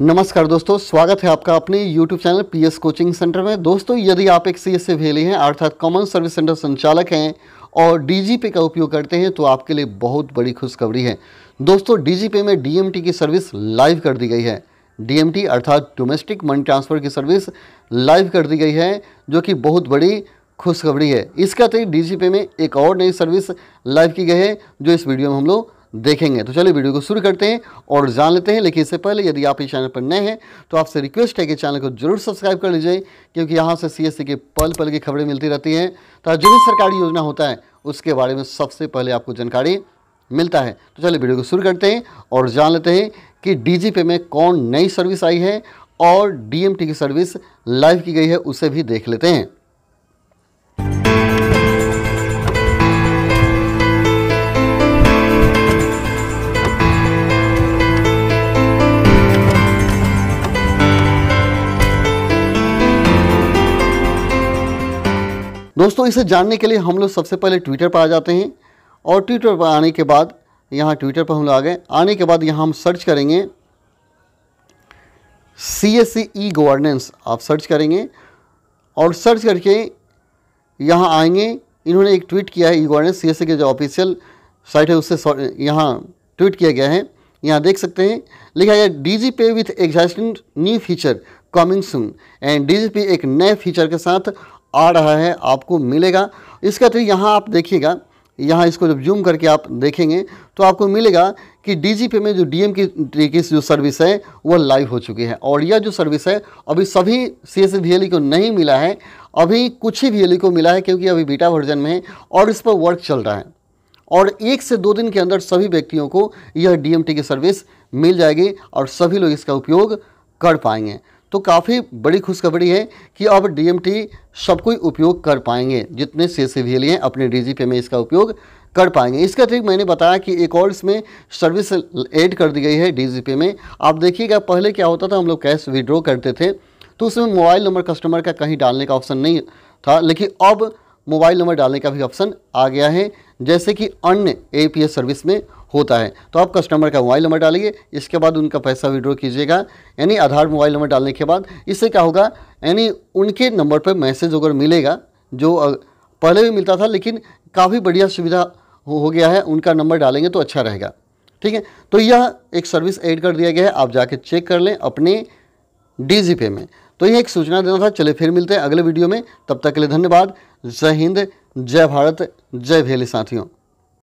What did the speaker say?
नमस्कार दोस्तों स्वागत है आपका अपने YouTube channel S coaching centre में दोस्तों यदि आप एक सी एस से भेले हैं अर्थात कॉमन सर्विस सेंटर संचालक हैं और डी पे का उपयोग करते हैं तो आपके लिए बहुत बड़ी खुशखबरी है दोस्तों डी पे में डी की सर्विस लाइव कर दी गई है डी अर्थात डोमेस्टिक मनी ट्रांसफ़र की सर्विस लाइव कर दी गई है जो कि बहुत बड़ी खुशखबरी है इसका अतिरिक्त डी पे में एक और नई सर्विस लाइव की गई है जो इस वीडियो में हम लोग देखेंगे तो चलिए वीडियो को शुरू करते हैं और जान लेते हैं लेकिन इससे पहले यदि आप इस चैनल पर नए हैं तो आपसे रिक्वेस्ट है कि चैनल को जरूर सब्सक्राइब कर लीजिए क्योंकि यहाँ से सी के पल पल की खबरें मिलती रहती हैं तो जो भी सरकारी योजना होता है उसके बारे में सबसे पहले आपको जानकारी मिलता है तो चलिए वीडियो को शुरू करते हैं और जान लेते हैं कि डी पे में कौन नई सर्विस आई है और डी की सर्विस लाइव की गई है उसे भी देख लेते हैं दोस्तों इसे जानने के लिए हम लोग सबसे पहले ट्विटर पर आ जाते हैं और ट्विटर पर आने के बाद यहाँ ट्विटर पर हम लोग आ गए आने के बाद यहाँ हम सर्च करेंगे C S C e governance आप सर्च करेंगे और सर्च करके यहाँ आएंगे इन्होंने एक ट्वीट किया है ई गवर्नेंस सी एस सी के जो ऑफिशियल साइट है उससे यहाँ ट्वीट किया गया है यहाँ देख सकते हैं लिखा गया D G pay with existing new feature coming soon and D G pay एक नए फीचर के साथ आ रहा है आपको मिलेगा इसका तो यहाँ आप देखिएगा यहाँ इसको जब जूम करके आप देखेंगे तो आपको मिलेगा कि डीजीपे में जो डीएम की की जो सर्विस है वह लाइव हो चुकी है और यह जो सर्विस है अभी सभी सी एस e को नहीं मिला है अभी कुछ ही वी e को मिला है क्योंकि अभी बीटा वर्जन में है और इस पर वर्क चल रहा है और एक से दो दिन के अंदर सभी व्यक्तियों को यह डीएमटी की सर्विस मिल जाएगी और सभी लोग इसका उपयोग कर पाएंगे तो काफ़ी बड़ी खुशखबरी है कि अब डीएमटी सब कोई उपयोग कर पाएंगे जितने से सिविलियन e हैं अपने डी में इसका उपयोग कर पाएंगे इसका ठीक मैंने बताया कि एक और इसमें सर्विस ऐड कर दी गई है डी में आप देखिएगा पहले क्या होता था हम लोग कैश विड्रॉ करते थे तो उसमें मोबाइल नंबर कस्टमर का कहीं डालने का ऑप्शन नहीं था लेकिन अब मोबाइल नंबर डालने का भी ऑप्शन आ गया है जैसे कि अन्य ए सर्विस में होता है तो आप कस्टमर का मोबाइल नंबर डालिए इसके बाद उनका पैसा विड्रॉ कीजिएगा यानी आधार मोबाइल नंबर डालने के बाद इससे क्या होगा यानी उनके नंबर पर मैसेज अगर मिलेगा जो पहले भी मिलता था लेकिन काफ़ी बढ़िया सुविधा हो गया है उनका नंबर डालेंगे तो अच्छा रहेगा ठीक है तो यह एक सर्विस ऐड कर दिया गया है आप जाके चेक कर लें अपने डी पे में तो यह एक सूचना देना था चले फिर मिलते हैं अगले वीडियो में तब तक के लिए धन्यवाद जय हिंद जय भारत जय भेले साथियों